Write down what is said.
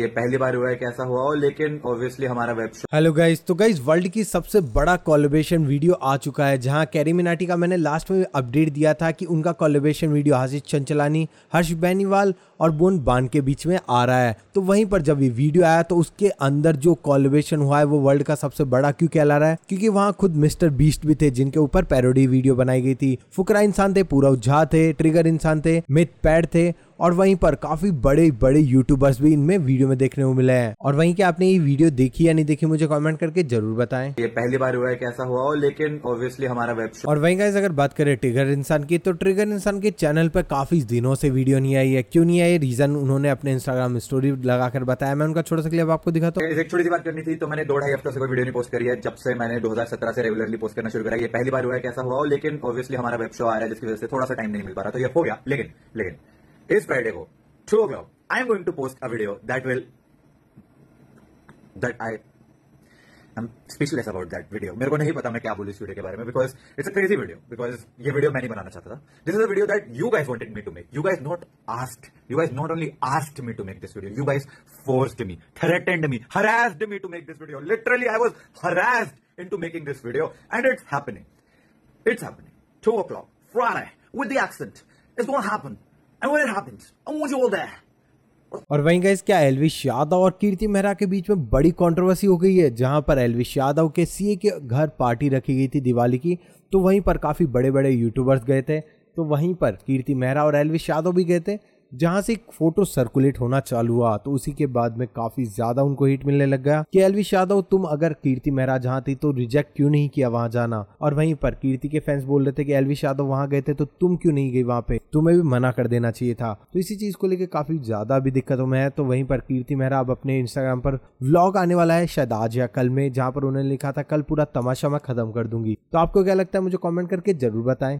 ये पहली बार हुआ है कैसा हुआ हो लेकिन ऑब्वियसली हमारा वेब शो हेलो गाइस तो गाइस वर्ल्ड की सबसे बड़ा कॉलेबेशन वीडियो आ चुका है जहां कैरी मिनाटी का मैंने लास्ट में अपडेट दिया था कि उनका कॉलेबेशन वीडियो हासिज चंचलानी हर्ष बैनीवाल और बोन बान के बीच में आ रहा है तो वहीं पर जब ये वीडियो आया तो उसके अंदर जो कॉलेबेशन हुआ है वो वर्ल्ड का सबसे बड़ा क्यों कहला रहा है क्योंकि वहाँ खुद मिस्टर बीस्ट भी थे जिनके ऊपर पैरोडी वीडियो बनाई गई थी फुकरा इंसान थे पूरा उज्झा थे ट्रिगर इंसान थे मिथ पैड थे और वहीं पर काफी बड़े बड़े यूट्यूबर्स भी इनमें वीडियो में देखने को मिले हैं और वहीं क्या आपने ये वीडियो देखी या नहीं देखी मुझे कमेंट करके जरूर बताएं ये पहली बार हुआ है कैसा हुआ हो लेकिन ऑब्वियसली हमारा वेब और वहीं गाइज अगर बात करें ट्रिगर इंसान की तो ट्रिगर इंसान के चैनल पर काफी दिनों से वीडियो नहीं आई है क्यों नहीं आई रीजन उन्होंने अपने इंस्टाग्राम स्टोरी लगाकर बताया मैं उनका छोटा सा क्लिप आपको दिखाता हूँ छोटी सी बात करनी थी तो मैंने दो ढाई हफ्ते से कोई वीडियो नहीं पोस्ट करी है जब से मैंने दो से रेगुलरली पोस्ट करना शुरू करा ये पहली बार हुआ है कैसा हुआ हो लेकिन ऑब्वियसली हमारा वेब शो आ रहा है जिसकी वजह से थोड़ा सा टाइम नहीं मिल पा रहा तो ये हो गया लेकिन लेकिन It's Friday go. 2 o'clock. I am going to post a video that will that I am speechless about that video. मेरे को नहीं पता मैं क्या बोलूँ इस वीडियो के बारे में because it's a crazy video because ये वीडियो मैं नहीं बनाना चाहता This is a video that you guys wanted me to make. You guys not asked. You guys not only asked me to make this video. You guys forced me, threatened me, harassed me to make this video. Literally, I was harassed into making this video, and it's happening. It's happening. Two o'clock Friday with the accent. It's gonna happen. और वहीं गए क्या एलविश यादव और कीर्ति मेहरा के बीच में बड़ी controversy हो गई है जहां पर एलविश यादव के सीए के घर पार्टी रखी गई थी दिवाली की तो वहीं पर काफ़ी बड़े बड़े यूट्यूबर्स गए थे तो वहीं पर कीर्ति मेहरा और एलविश यादव भी गए थे जहाँ से एक फोटो सर्कुलेट होना चालू हुआ तो उसी के बाद में काफी ज्यादा उनको हिट मिलने लग गया कि एलविश यादव तुम अगर कीर्ति मेहरा जहाँ थी तो रिजेक्ट क्यों नहीं किया वहां जाना और वहीं पर कीर्ति के फैंस बोल रहे थे कि एलविश यादव वहां गए थे तो तुम क्यों नहीं गई वहां पे तुम्हें भी मना कर देना चाहिए था तो इसी चीज को लेकर काफी ज्यादा भी दिक्कतों में है तो वहीं पर कीर्ति मेहरा अब अपने इंस्टाग्राम पर व्लॉग आने वाला है शायद आज या कल में जहाँ पर उन्होंने लिखा था कल पूरा तमाशा मैं खत्म कर दूंगी तो आपको क्या लगता है मुझे कॉमेंट करके जरूर बताएं